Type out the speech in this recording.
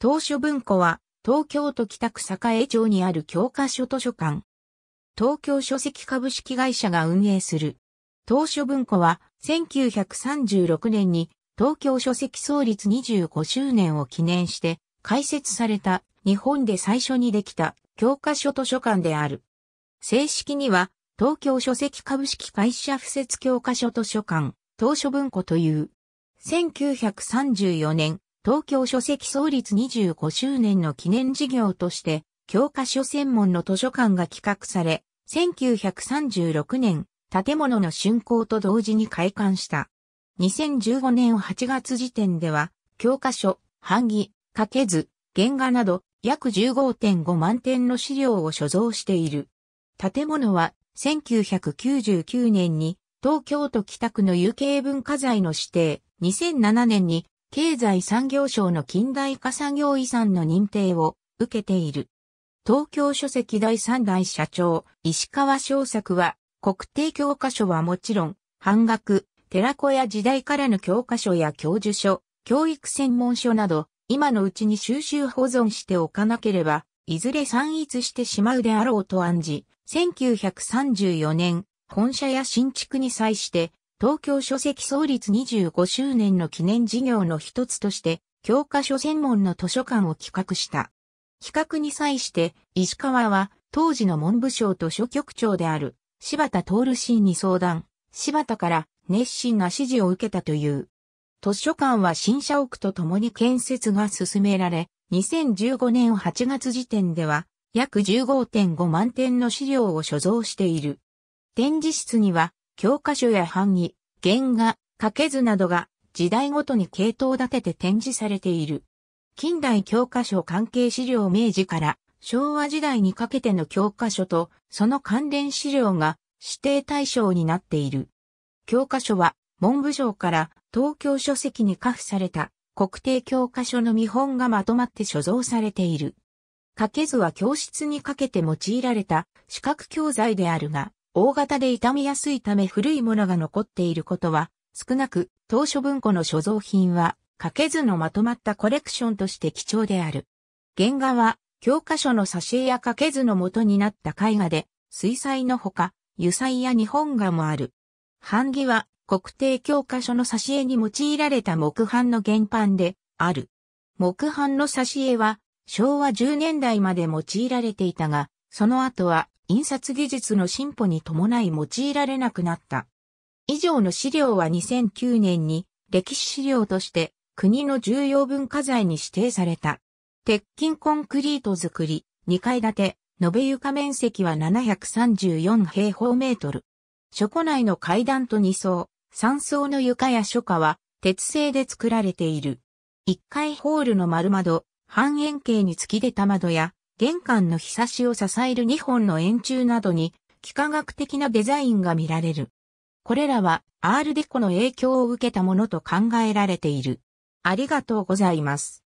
当書文庫は、東京都北区栄町にある教科書図書館。東京書籍株式会社が運営する。当書文庫は、1936年に東京書籍創立25周年を記念して、開設された日本で最初にできた教科書図書館である。正式には、東京書籍株式会社附設教科書図書館、当書文庫という。1934年、東京書籍創立25周年の記念事業として、教科書専門の図書館が企画され、1936年、建物の竣工と同時に開館した。2015年8月時点では、教科書、版木、掛け図、原画など、約15.5万点の資料を所蔵している。建物は、1999年に、東京都北区の有形文化財の指定、2007年に経済産業省の近代化産業遺産の認定を受けている。東京書籍第3代社長、石川翔作は、国定教科書はもちろん、半額、寺子や時代からの教科書や教授書、教育専門書など、今のうちに収集保存しておかなければ、いずれ散逸してしまうであろうと案じ、1934年、本社や新築に際して、東京書籍創立25周年の記念事業の一つとして、教科書専門の図書館を企画した。企画に際して、石川は、当時の文部省と書局長である、柴田徹氏に相談、柴田から熱心な指示を受けたという。図書館は新社屋と共に建設が進められ、2015年8月時点では、約15.5万点の資料を所蔵している。展示室には、教科書や版木、原画、掛け図などが時代ごとに系統立てて展示されている。近代教科書関係資料明治から昭和時代にかけての教科書とその関連資料が指定対象になっている。教科書は文部省から東京書籍に下付された国定教科書の見本がまとまって所蔵されている。掛け図は教室にかけて用いられた視覚教材であるが、大型で傷みやすいため古いものが残っていることは少なく、当初文庫の所蔵品は、書けずのまとまったコレクションとして貴重である。原画は、教科書の挿絵や書けずの元になった絵画で、水彩のほか、油彩や日本画もある。版木は、国定教科書の挿絵に用いられた木版の原版で、ある。木版の挿絵は、昭和10年代まで用いられていたが、その後は印刷技術の進歩に伴い用いられなくなった。以上の資料は2009年に歴史資料として国の重要文化財に指定された。鉄筋コンクリート作り、2階建て、延べ床面積は734平方メートル。書庫内の階段と2層、3層の床や書架は鉄製で作られている。1階ホールの丸窓、半円形に突き出た窓や玄関の日差しを支える2本の円柱などに、幾何学的なデザインが見られる。これらは、アールデコの影響を受けたものと考えられている。ありがとうございます。